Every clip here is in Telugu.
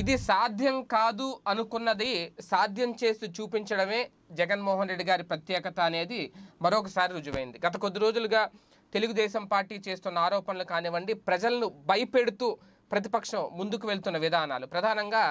ఇది సాధ్యం కాదు అనుకున్నది సాధ్యం చేసి చూపించడమే జగన్మోహన్ రెడ్డి గారి ప్రత్యేకత అనేది మరొకసారి రుజువైంది గత కొద్ది రోజులుగా తెలుగుదేశం పార్టీ చేస్తున్న ఆరోపణలు కానివ్వండి ప్రజలను భయపెడుతూ ప్రతిపక్షం ముందుకు వెళ్తున్న విధానాలు ప్రధానంగా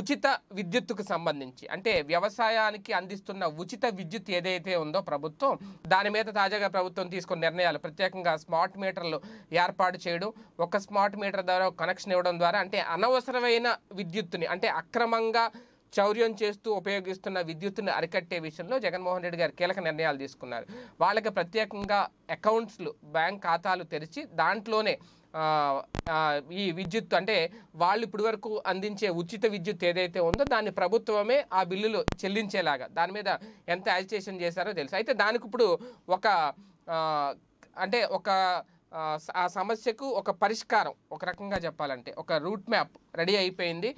ఉచిత విద్యుత్తుకు సంబంధించి అంటే వ్యవసాయానికి అందిస్తున్న ఉచిత విద్యుత్ ఏదైతే ఉందో ప్రభుత్వం దాని మీద తాజాగా ప్రభుత్వం తీసుకున్న నిర్ణయాలు ప్రత్యేకంగా స్మార్ట్ మీటర్లు ఏర్పాటు చేయడం ఒక స్మార్ట్ మీటర్ ద్వారా కనెక్షన్ ఇవ్వడం ద్వారా అంటే అనవసరమైన విద్యుత్తుని అంటే అక్రమంగా చౌర్యం చేస్తూ ఉపయోగిస్తున్న విద్యుత్తును అరికట్టే విషయంలో జగన్మోహన్ రెడ్డి గారు కీలక నిర్ణయాలు తీసుకున్నారు వాళ్ళకి ప్రత్యేకంగా అకౌంట్స్లు బ్యాంక్ ఖాతాలు తెరిచి దాంట్లోనే ఈ విద్యుత్ అంటే వాళ్ళు ఇప్పటి వరకు అందించే ఉచిత విద్యుత్ ఏదైతే ఉందో దాన్ని ప్రభుత్వమే ఆ బిల్లులు చెల్లించేలాగా దాని మీద ఎంత యాజిటేషన్ చేశారో తెలుసు అయితే దానికి ఇప్పుడు ఒక అంటే ఒక ఆ సమస్యకు ఒక పరిష్కారం ఒక రకంగా చెప్పాలంటే ఒక రూట్ మ్యాప్ రెడీ అయిపోయింది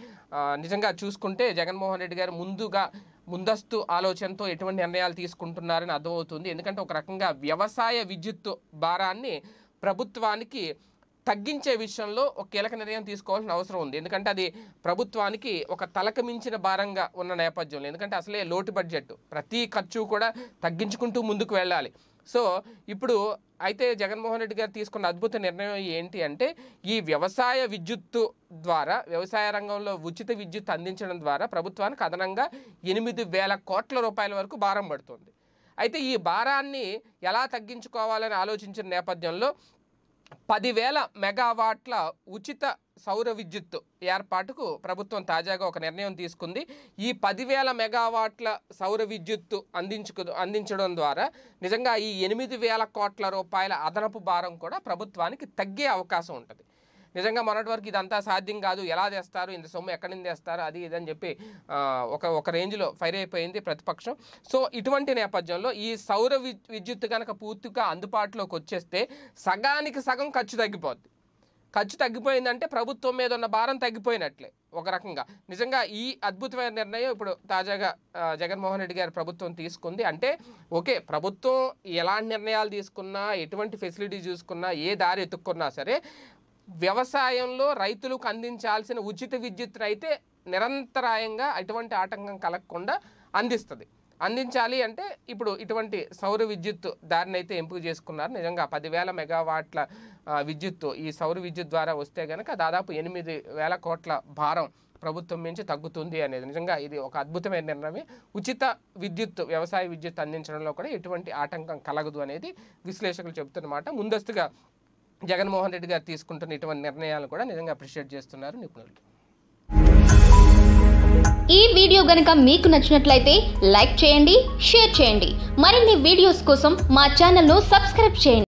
నిజంగా చూసుకుంటే జగన్మోహన్ రెడ్డి గారు ముందుగా ముందస్తు ఆలోచనతో ఎటువంటి నిర్ణయాలు తీసుకుంటున్నారని అర్థమవుతుంది ఎందుకంటే ఒక రకంగా వ్యవసాయ విద్యుత్ భారాన్ని ప్రభుత్వానికి తగ్గించే విషయంలో ఒక కీలక నిర్ణయం తీసుకోవాల్సిన అవసరం ఉంది ఎందుకంటే అది ప్రభుత్వానికి ఒక తలక మించిన భారంగా ఉన్న నేపథ్యంలో ఎందుకంటే అసలే లోటు బడ్జెట్ ప్రతి ఖర్చు కూడా తగ్గించుకుంటూ ముందుకు వెళ్ళాలి సో ఇప్పుడు అయితే జగన్మోహన్ రెడ్డి గారు తీసుకున్న అద్భుత నిర్ణయం ఏంటి అంటే ఈ వ్యవసాయ విద్యుత్తు ద్వారా వ్యవసాయ రంగంలో ఉచిత విద్యుత్ అందించడం ద్వారా ప్రభుత్వానికి అదనంగా ఎనిమిది వేల కోట్ల రూపాయల వరకు భారం పడుతుంది అయితే ఈ భారాన్ని ఎలా తగ్గించుకోవాలని ఆలోచించిన నేపథ్యంలో పదివేల మెగావాట్ల ఉచిత సౌర విద్యుత్ ఏర్పాటుకు ప్రభుత్వం తాజాగా ఒక నిర్ణయం తీసుకుంది ఈ పదివేల మెగావాట్ల సౌర విద్యుత్తు అందించుకు అందించడం ద్వారా నిజంగా ఈ ఎనిమిది వేల కోట్ల రూపాయల అదనపు భారం కూడా ప్రభుత్వానికి తగ్గే అవకాశం ఉంటుంది నిజంగా మొన్నటి వరకు ఇదంతా సాధ్యం కాదు ఎలా తెస్తారు ఇంత సొమ్ము ఎక్కడి నుంచి తెస్తారు అది ఇదని చెప్పి ఒక ఒక రేంజ్లో ఫైర్ అయిపోయింది ప్రతిపక్షం సో ఇటువంటి నేపథ్యంలో ఈ సౌర విద్యుత్ కనుక పూర్తిగా అందుబాటులోకి వచ్చేస్తే సగానికి సగం ఖర్చు తగ్గిపోద్ది ఖర్చు తగ్గిపోయిందంటే ప్రభుత్వం మీద ఉన్న భారం తగ్గిపోయినట్లే ఒక రకంగా నిజంగా ఈ అద్భుతమైన నిర్ణయం ఇప్పుడు తాజాగా జగన్మోహన్ రెడ్డి గారి ప్రభుత్వం తీసుకుంది అంటే ఓకే ప్రభుత్వం ఎలాంటి నిర్ణయాలు తీసుకున్నా ఎటువంటి ఫెసిలిటీ చూసుకున్నా ఏ దారి ఎత్తుక్కున్నా సరే వ్యవసాయంలో రైతులకు అందించాల్సిన ఉచిత విద్యుత్ అయితే నిరంతరాయంగా అటువంటి ఆటంకం కలగకుండా అందిస్తుంది అందించాలి అంటే ఇప్పుడు ఇటువంటి సౌర విద్యుత్ దారిని అయితే ఎంపిక చేసుకున్నారు నిజంగా పదివేల మెగావాట్ల విద్యుత్తు ఈ సౌర విద్యుత్ ద్వారా వస్తే కనుక దాదాపు ఎనిమిది వేల కోట్ల భారం ప్రభుత్వం నుంచి తగ్గుతుంది అనేది నిజంగా ఇది ఒక అద్భుతమైన నిర్ణయమే ఉచిత విద్యుత్ వ్యవసాయ విద్యుత్ అందించడంలో కూడా ఎటువంటి ఆటంకం కలగదు అనేది విశ్లేషకులు చెబుతున్నమాట ముందస్తుగా జగన్మోహన్ రెడ్డి గారు తీసుకుంటున్న ఇటువంటి నిర్ణయాలు కూడా నిజంగా అప్రిషియేట్ చేస్తున్నారు నిపుణులు ఈ వీడియో గనక మీకు నచ్చినట్లయితే లైక్ చేయండి షేర్ చేయండి మరిన్ని వీడియోస్ కోసం మా ను సబ్స్క్రైబ్ చేయండి